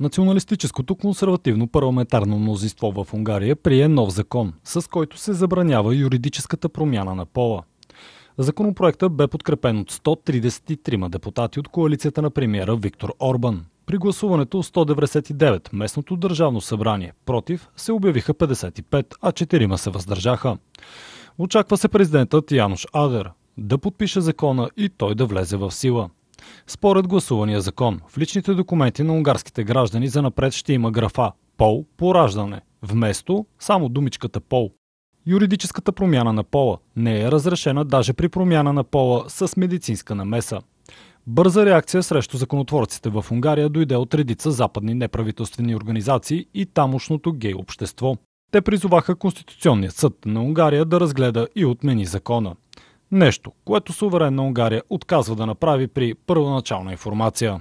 Националистическото консервативно парламентарно мнозинство в Унгария прие нов закон, с който се забранява юридическата промяна на пола. Законопроекта бе подкрепен от 133 депутати от коалицията на премиера Виктор Орбан. При гласуването 199 местното държавно събрание против се обявиха 55, а 4 се въздържаха. Очаква се президентът Януш Адер да подпише закона и той да влезе в сила. Според гласувания закон, в личните документи на унгарските граждани за напред ще има графа пол по раждане, вместо само думичката пол. Юридическата промяна на пола не е разрешена даже при промяна на пола с медицинска намеса. Бърза реакция срещу законотворците в Унгария дойде от редица западни неправителствени организации и тамошното гей общество. Те призоваха Конституционният съд на Унгария да разгледа и отмени закона. Нещо, което суверенна Унгария отказва да направи при първоначална информация.